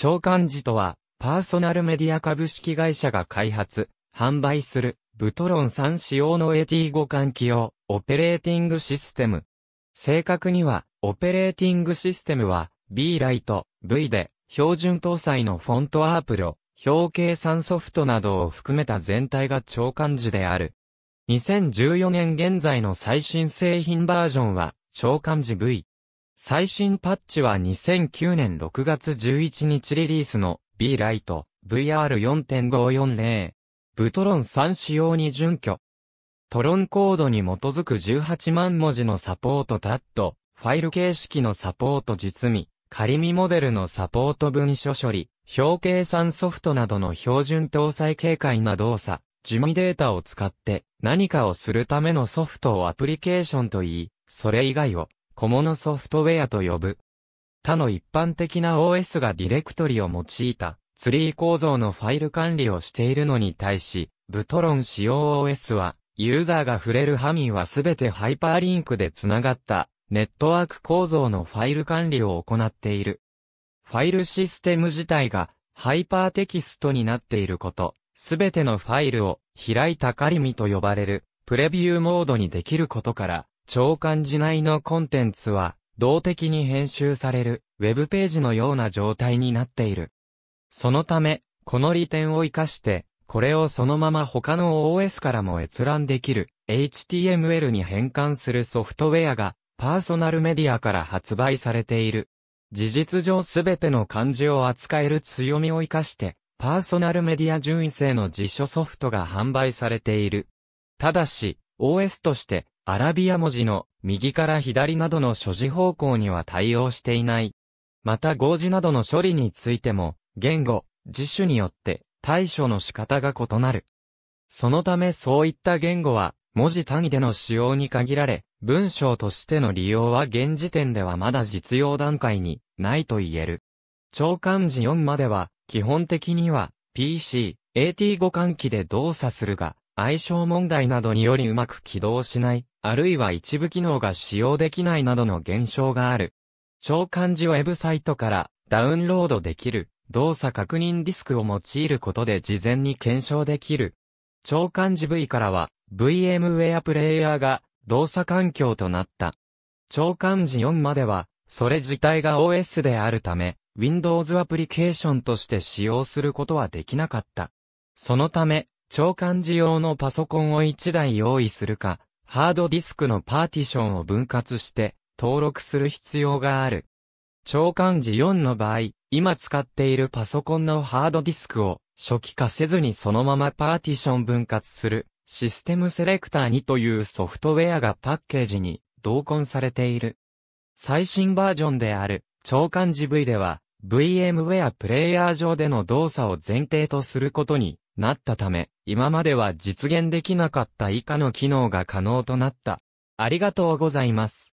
召喚時とは、パーソナルメディア株式会社が開発、販売する、ブトロン3仕様の a t 互換器用、オペレーティングシステム。正確には、オペレーティングシステムは、B ライト、V で、標準搭載のフォントアープロ、表計算ソフトなどを含めた全体が長官時である。2014年現在の最新製品バージョンは、長官時 V。最新パッチは2009年6月11日リリースの B ライト VR4.540 ブトロン3仕様に準拠。トロンコードに基づく18万文字のサポートタット、ファイル形式のサポート実味、仮見モデルのサポート文書処理、表計算ソフトなどの標準搭載警戒な動作、受味データを使って何かをするためのソフトをアプリケーションと言い、それ以外を小物ソフトウェアと呼ぶ。他の一般的な OS がディレクトリを用いたツリー構造のファイル管理をしているのに対し、ブトロン使用 OS は、ユーザーが触れる範囲はすべてハイパーリンクでつながったネットワーク構造のファイル管理を行っている。ファイルシステム自体がハイパーテキストになっていること、すべてのファイルを開いた仮みと呼ばれるプレビューモードにできることから、長官時内のコンテンツは、動的に編集される、ウェブページのような状態になっている。そのため、この利点を活かして、これをそのまま他の OS からも閲覧できる HTML に変換するソフトウェアがパーソナルメディアから発売されている。事実上すべての漢字を扱える強みを活かしてパーソナルメディア順位性の辞書ソフトが販売されている。ただし、OS としてアラビア文字の右から左などの所持方向には対応していない。また合字などの処理についても、言語、自主によって対処の仕方が異なる。そのためそういった言語は、文字単位での使用に限られ、文章としての利用は現時点ではまだ実用段階にないと言える。長官字4までは、基本的には、PC、AT 互換機で動作するが、相性問題などによりうまく起動しない、あるいは一部機能が使用できないなどの現象がある。超漢字ウェブサイトからダウンロードできる動作確認ディスクを用いることで事前に検証できる。超漢字 V からは VMware プレイヤーが動作環境となった。超漢字4まではそれ自体が OS であるため Windows アプリケーションとして使用することはできなかった。そのため長官時用のパソコンを1台用意するか、ハードディスクのパーティションを分割して登録する必要がある。長官時4の場合、今使っているパソコンのハードディスクを初期化せずにそのままパーティション分割するシステムセレクター2というソフトウェアがパッケージに同梱されている。最新バージョンである長官時 V では VMware プレイヤー上での動作を前提とすることになったため、今までは実現できなかった以下の機能が可能となった。ありがとうございます。